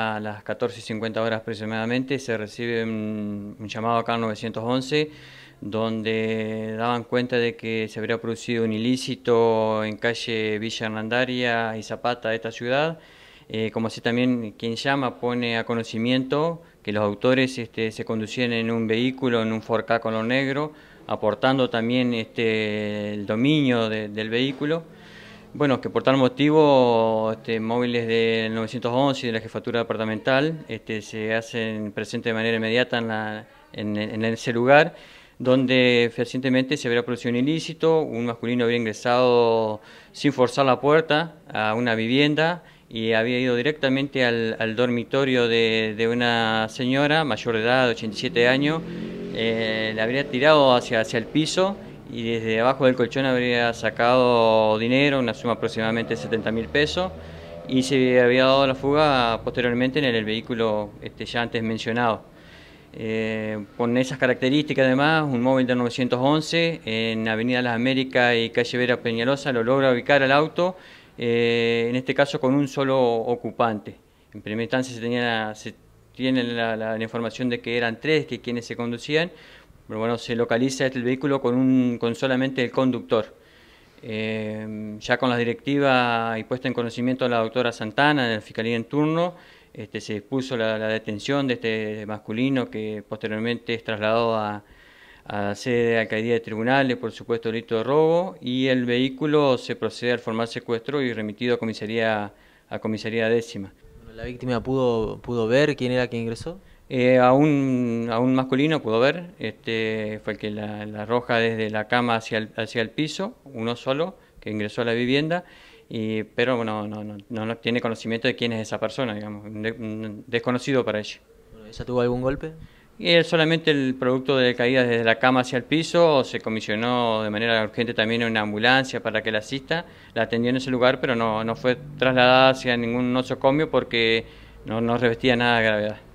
A las 14.50 horas aproximadamente se recibe un, llamado acá al 911 donde daban cuenta de que se habría producido un ilícito en calle Villa Hernandaria y Zapata de esta ciudad, eh, como así también quien llama pone a conocimiento que los autores este, se conducían en un vehículo, en un 4K color negro, aportando también este, el dominio del vehículo. Bueno, que por tal motivo este, móviles del 911 y de la jefatura departamental este, se hacen presentes de manera inmediata en, ese lugar, donde recientemente se producido un ilícito, un masculino había ingresado sin forzar la puerta a una vivienda y había ido directamente al, dormitorio de, una señora mayor de edad, 87 años, eh, la habría tirado hacia, hacia el piso y desde abajo del colchón habría sacado dinero, una suma aproximadamente de 70 mil pesos, y se había dado la fuga posteriormente en el, vehículo este, ya antes mencionado. Eh, con esas características además, un móvil de 911 en Avenida Las Américas y Calle Vera Peñalosa lo logra ubicar al auto, eh, en este caso con un solo ocupante. En primera instancia se tenía, se tiene la, información de que eran tres que quienes se conducían, pero bueno, se localiza el este vehículo con, un, con solamente el conductor. Eh, ya con la directiva y puesta en conocimiento de la doctora Santana, de la Fiscalía en turno, este, se dispuso la, detención de este masculino que posteriormente es trasladado a, la sede de la alcaldía de tribunales por supuesto delito de robo y el vehículo se procede al formar secuestro y remitido a comisaría, a comisaría décima. ¿La víctima pudo, pudo ver quién era quien ingresó? Eh, a, un, masculino pudo ver, este, fue el que la, roja arroja desde la cama hacia el, piso, uno solo, que ingresó a la vivienda, pero no, tiene conocimiento de quién es esa persona, digamos, desconocido para ella. ¿Esa tuvo algún golpe? solamente el producto de caída desde la cama hacia el piso, se comisionó de manera urgente también una ambulancia para que la asista, la atendió en ese lugar, pero no, fue trasladada hacia ningún otro nosocomio porque no revestía nada de gravedad.